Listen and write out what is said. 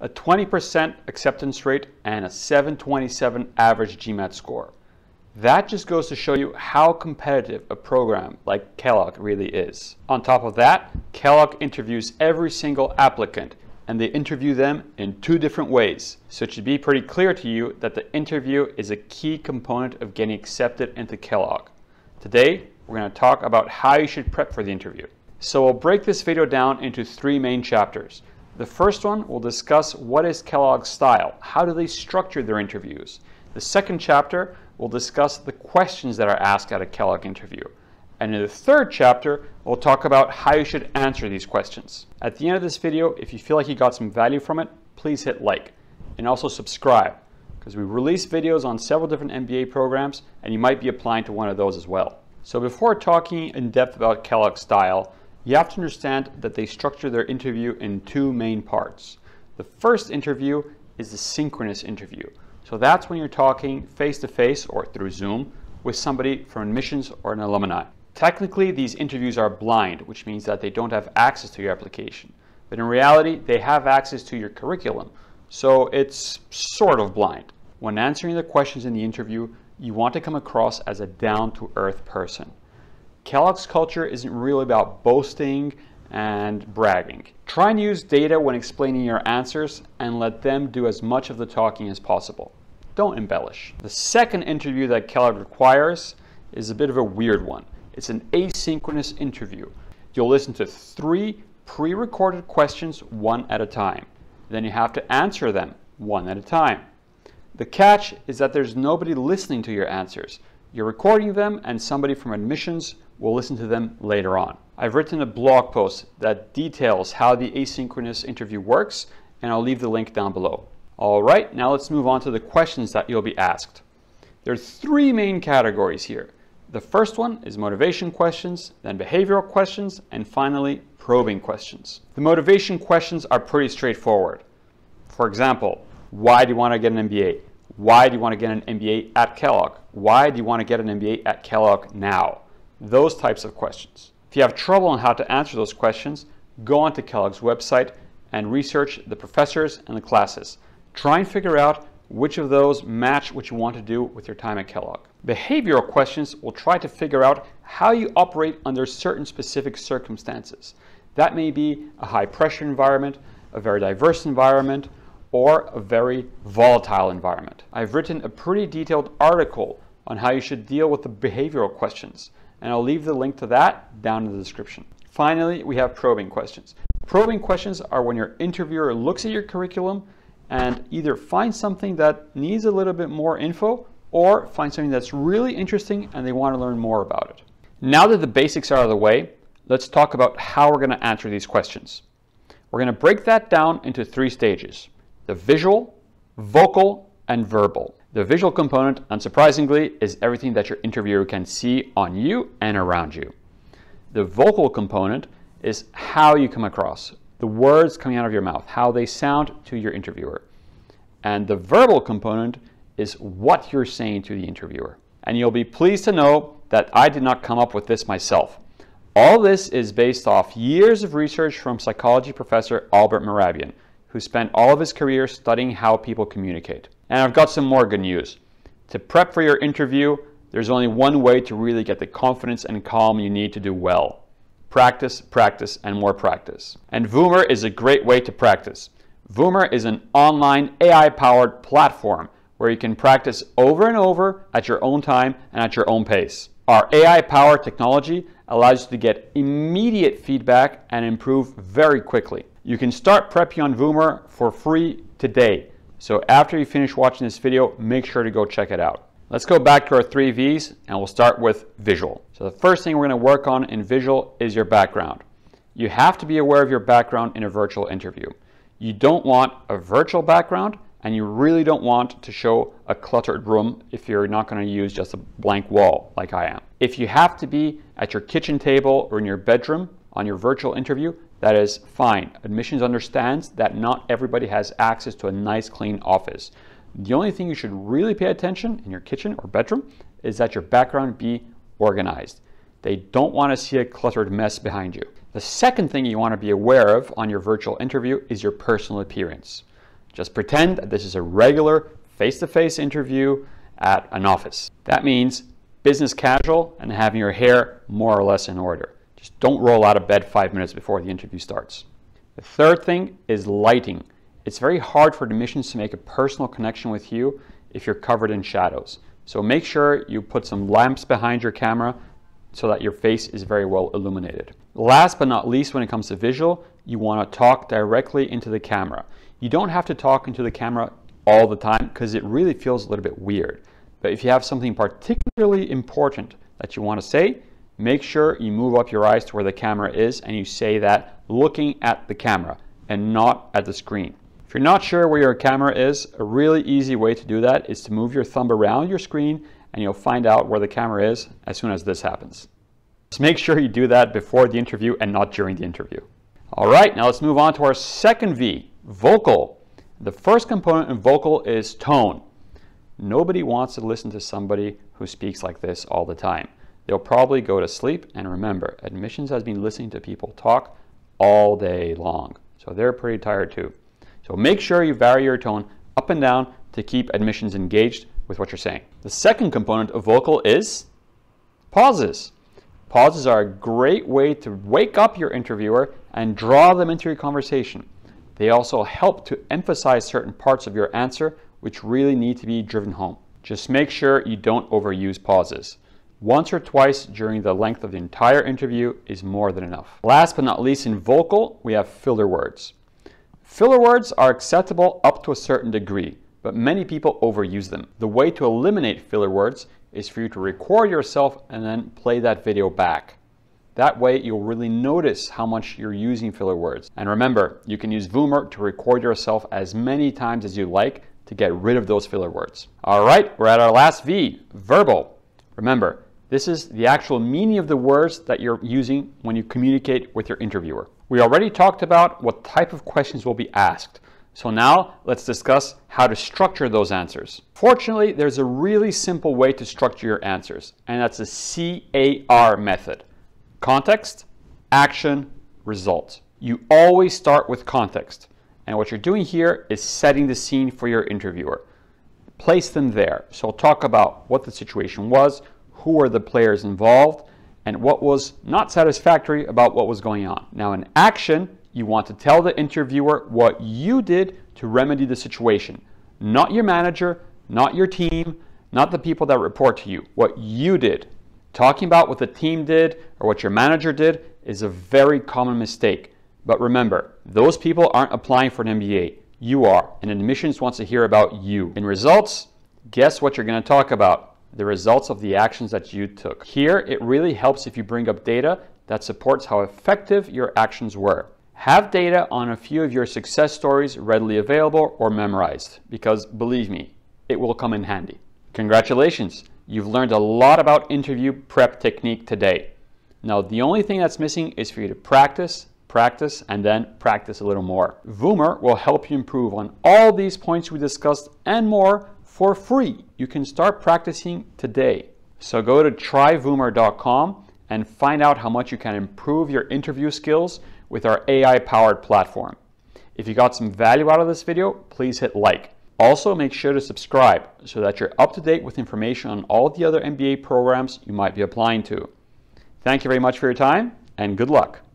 a 20% acceptance rate, and a 727 average GMAT score. That just goes to show you how competitive a program like Kellogg really is. On top of that, Kellogg interviews every single applicant and they interview them in two different ways. So it should be pretty clear to you that the interview is a key component of getting accepted into Kellogg. Today, we're going to talk about how you should prep for the interview. So we'll break this video down into three main chapters. The first one will discuss what is Kellogg's style, how do they structure their interviews. The second chapter will discuss the questions that are asked at a Kellogg interview. And in the third chapter, we'll talk about how you should answer these questions. At the end of this video, if you feel like you got some value from it, please hit like and also subscribe because we release videos on several different MBA programs and you might be applying to one of those as well. So before talking in depth about Kellogg's style, you have to understand that they structure their interview in two main parts. The first interview is the synchronous interview. So that's when you're talking face-to-face or through Zoom with somebody from admissions or an alumni. Technically, these interviews are blind, which means that they don't have access to your application. But in reality, they have access to your curriculum. So it's sort of blind. When answering the questions in the interview, you want to come across as a down-to-earth person. Kellogg's culture isn't really about boasting and bragging. Try and use data when explaining your answers and let them do as much of the talking as possible. Don't embellish. The second interview that Kellogg requires is a bit of a weird one. It's an asynchronous interview. You'll listen to three pre-recorded questions one at a time. Then you have to answer them one at a time. The catch is that there's nobody listening to your answers, you're recording them and somebody from admissions will listen to them later on. I've written a blog post that details how the asynchronous interview works and I'll leave the link down below. All right, now let's move on to the questions that you'll be asked. There are three main categories here. The first one is motivation questions, then behavioral questions, and finally probing questions. The motivation questions are pretty straightforward. For example, why do you want to get an MBA? Why do you want to get an MBA at Kellogg? Why do you want to get an MBA at Kellogg now? Those types of questions. If you have trouble on how to answer those questions, go onto Kellogg's website and research the professors and the classes. Try and figure out which of those match what you want to do with your time at Kellogg. Behavioral questions will try to figure out how you operate under certain specific circumstances. That may be a high pressure environment, a very diverse environment, or a very volatile environment. I've written a pretty detailed article on how you should deal with the behavioral questions, and I'll leave the link to that down in the description. Finally, we have probing questions. Probing questions are when your interviewer looks at your curriculum and either finds something that needs a little bit more info or finds something that's really interesting and they want to learn more about it. Now that the basics are out of the way, let's talk about how we're going to answer these questions. We're going to break that down into three stages the visual, vocal, and verbal. The visual component, unsurprisingly, is everything that your interviewer can see on you and around you. The vocal component is how you come across, the words coming out of your mouth, how they sound to your interviewer. And the verbal component is what you're saying to the interviewer. And you'll be pleased to know that I did not come up with this myself. All this is based off years of research from psychology professor Albert Morabian, who spent all of his career studying how people communicate. And I've got some more good news. To prep for your interview, there's only one way to really get the confidence and calm you need to do well. Practice, practice, and more practice. And Voomer is a great way to practice. Voomer is an online AI-powered platform where you can practice over and over at your own time and at your own pace. Our AI-powered technology allows you to get immediate feedback and improve very quickly. You can start prepping on Voomer for free today. So after you finish watching this video, make sure to go check it out. Let's go back to our three Vs and we'll start with visual. So the first thing we're gonna work on in visual is your background. You have to be aware of your background in a virtual interview. You don't want a virtual background and you really don't want to show a cluttered room if you're not gonna use just a blank wall like I am. If you have to be at your kitchen table or in your bedroom on your virtual interview, that is fine. Admissions understands that not everybody has access to a nice clean office. The only thing you should really pay attention in your kitchen or bedroom is that your background be organized. They don't want to see a cluttered mess behind you. The second thing you want to be aware of on your virtual interview is your personal appearance. Just pretend that this is a regular face-to-face -face interview at an office. That means business casual and having your hair more or less in order. Just don't roll out of bed five minutes before the interview starts. The third thing is lighting. It's very hard for admissions to make a personal connection with you if you're covered in shadows. So make sure you put some lamps behind your camera so that your face is very well illuminated. Last but not least, when it comes to visual, you want to talk directly into the camera. You don't have to talk into the camera all the time because it really feels a little bit weird. But if you have something particularly important that you want to say, make sure you move up your eyes to where the camera is and you say that looking at the camera and not at the screen. If you're not sure where your camera is, a really easy way to do that is to move your thumb around your screen and you'll find out where the camera is as soon as this happens. Just make sure you do that before the interview and not during the interview. All right, now let's move on to our second V, vocal. The first component in vocal is tone. Nobody wants to listen to somebody who speaks like this all the time. They'll probably go to sleep. And remember, admissions has been listening to people talk all day long. So they're pretty tired too. So make sure you vary your tone up and down to keep admissions engaged with what you're saying. The second component of vocal is pauses. Pauses are a great way to wake up your interviewer and draw them into your conversation. They also help to emphasize certain parts of your answer which really need to be driven home. Just make sure you don't overuse pauses once or twice during the length of the entire interview is more than enough. Last but not least in vocal, we have filler words. Filler words are acceptable up to a certain degree, but many people overuse them. The way to eliminate filler words is for you to record yourself and then play that video back. That way you'll really notice how much you're using filler words. And remember, you can use Voomer to record yourself as many times as you like to get rid of those filler words. All right, we're at our last V, verbal. Remember, this is the actual meaning of the words that you're using when you communicate with your interviewer. We already talked about what type of questions will be asked. So now let's discuss how to structure those answers. Fortunately, there's a really simple way to structure your answers, and that's the CAR method. Context, action, result. You always start with context. And what you're doing here is setting the scene for your interviewer. Place them there. So talk about what the situation was, who were the players involved, and what was not satisfactory about what was going on. Now, in action, you want to tell the interviewer what you did to remedy the situation, not your manager, not your team, not the people that report to you, what you did. Talking about what the team did or what your manager did is a very common mistake. But remember, those people aren't applying for an MBA. You are, and admissions wants to hear about you. In results, guess what you're going to talk about? the results of the actions that you took. Here, it really helps if you bring up data that supports how effective your actions were. Have data on a few of your success stories readily available or memorized, because believe me, it will come in handy. Congratulations, you've learned a lot about interview prep technique today. Now, the only thing that's missing is for you to practice, practice, and then practice a little more. Voomer will help you improve on all these points we discussed and more for free. You can start practicing today. So go to tryvoomer.com and find out how much you can improve your interview skills with our AI powered platform. If you got some value out of this video, please hit like. Also, make sure to subscribe so that you're up to date with information on all the other MBA programs you might be applying to. Thank you very much for your time and good luck.